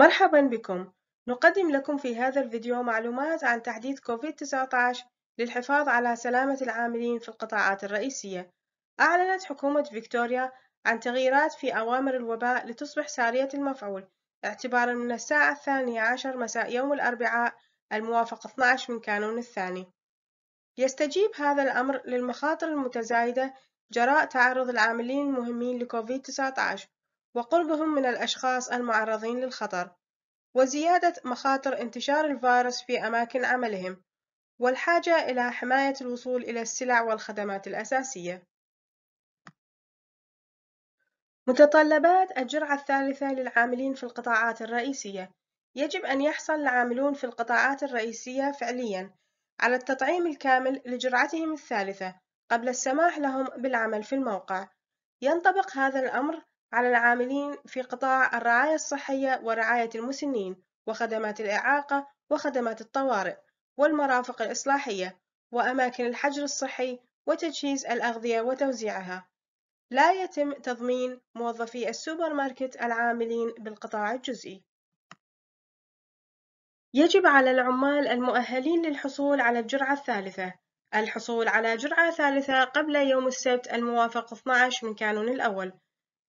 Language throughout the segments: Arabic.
مرحبا بكم نقدم لكم في هذا الفيديو معلومات عن تحديث كوفيد-19 للحفاظ على سلامة العاملين في القطاعات الرئيسية أعلنت حكومة فيكتوريا عن تغييرات في أوامر الوباء لتصبح سارية المفعول اعتبارا من الساعة الثانية عشر مساء يوم الأربعاء الموافق 12 من كانون الثاني يستجيب هذا الأمر للمخاطر المتزايدة جراء تعرض العاملين المهمين لكوفيد-19 وقربهم من الأشخاص المعرضين للخطر وزيادة مخاطر انتشار الفيروس في أماكن عملهم والحاجة إلى حماية الوصول إلى السلع والخدمات الأساسية متطلبات الجرعة الثالثة للعاملين في القطاعات الرئيسية يجب أن يحصل العاملون في القطاعات الرئيسية فعلياً على التطعيم الكامل لجرعتهم الثالثة قبل السماح لهم بالعمل في الموقع ينطبق هذا الأمر على العاملين في قطاع الرعاية الصحية ورعاية المسنين وخدمات الإعاقة وخدمات الطوارئ والمرافق الإصلاحية وأماكن الحجر الصحي وتجهيز الأغذية وتوزيعها لا يتم تضمين موظفي السوبر ماركت العاملين بالقطاع الجزئي يجب على العمال المؤهلين للحصول على الجرعة الثالثة الحصول على جرعة ثالثة قبل يوم السبت الموافق 12 من كانون الأول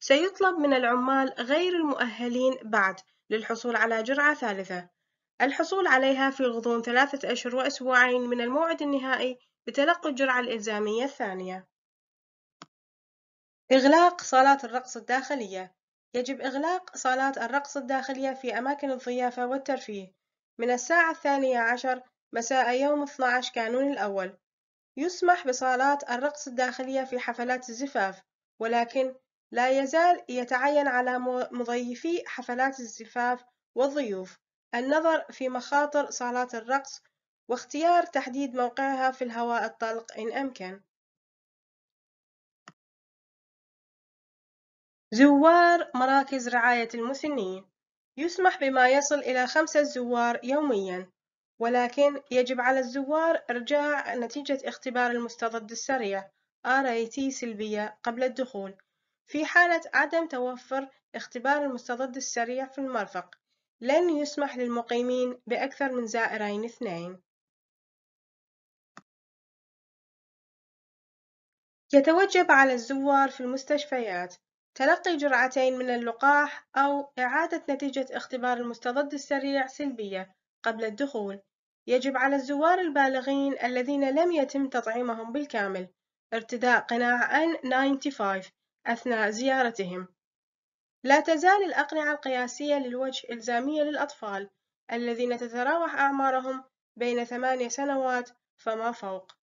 سيطلب من العمال غير المؤهلين بعد للحصول على جرعة ثالثة الحصول عليها في غضون ثلاثة أشهر وأسبوعين من الموعد النهائي بتلقي الجرعة الإلزامية الثانية إغلاق صالات الرقص الداخلية يجب إغلاق صالات الرقص الداخلية في أماكن الضيافة والترفيه من الساعة الثانية عشر مساء يوم 12 كانون الأول يسمح بصالات الرقص الداخلية في حفلات الزفاف ولكن لا يزال يتعين على مضيفي حفلات الزفاف والضيوف النظر في مخاطر صالات الرقص واختيار تحديد موقعها في الهواء الطلق إن أمكن زوار مراكز رعاية المسنين يسمح بما يصل إلى خمسة زوار يومياً ولكن يجب على الزوار إرجاع نتيجة اختبار المستضد السريع RAT سلبية قبل الدخول في حالة عدم توفر اختبار المستضد السريع في المرفق لن يسمح للمقيمين بأكثر من زائرين اثنين يتوجب على الزوار في المستشفيات تلقي جرعتين من اللقاح أو إعادة نتيجة اختبار المستضد السريع سلبية قبل الدخول يجب على الزوار البالغين الذين لم يتم تطعيمهم بالكامل ارتداء قناع N95 أثناء زيارتهم. لا تزال الأقنعة القياسية للوجه إلزامية للأطفال الذين تتراوح أعمارهم بين ثمانية سنوات فما فوق.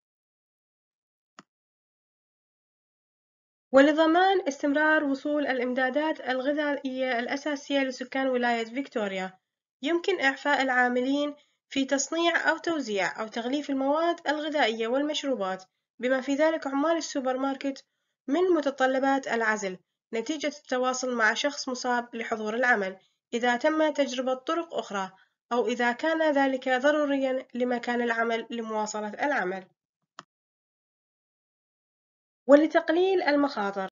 ولضمان استمرار وصول الإمدادات الغذائية الأساسية لسكان ولاية فيكتوريا، يمكن إعفاء العاملين في تصنيع أو توزيع أو تغليف المواد الغذائية والمشروبات، بما في ذلك عمال السوبر ماركت من متطلبات العزل نتيجة التواصل مع شخص مصاب لحضور العمل إذا تم تجربة طرق أخرى أو إذا كان ذلك ضروريًا لمكان العمل لمواصلة العمل. ولتقليل المخاطر،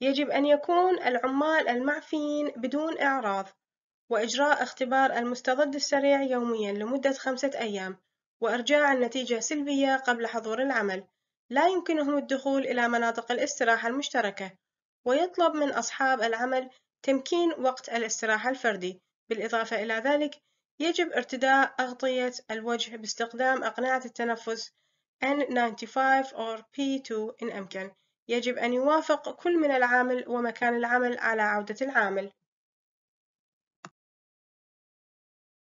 يجب أن يكون العمال المعفيين بدون إعراض، وإجراء اختبار المستضد السريع يوميًا لمدة خمسة أيام، وإرجاع النتيجة سلبية قبل حضور العمل، لا يمكنهم الدخول إلى مناطق الاستراحة المشتركة ويطلب من أصحاب العمل تمكين وقت الاستراحة الفردي بالإضافة إلى ذلك يجب ارتداء أغطية الوجه باستخدام أقنعة التنفس N95 أو P2 إن أمكن يجب أن يوافق كل من العامل ومكان العمل على عودة العامل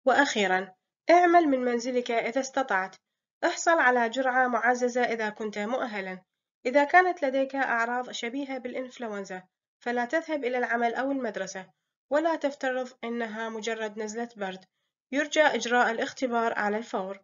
وأخيرا اعمل من منزلك إذا استطعت احصل على جرعة معززة إذا كنت مؤهلا إذا كانت لديك أعراض شبيهة بالإنفلونزا فلا تذهب إلى العمل أو المدرسة ولا تفترض أنها مجرد نزلة برد يرجى إجراء الاختبار على الفور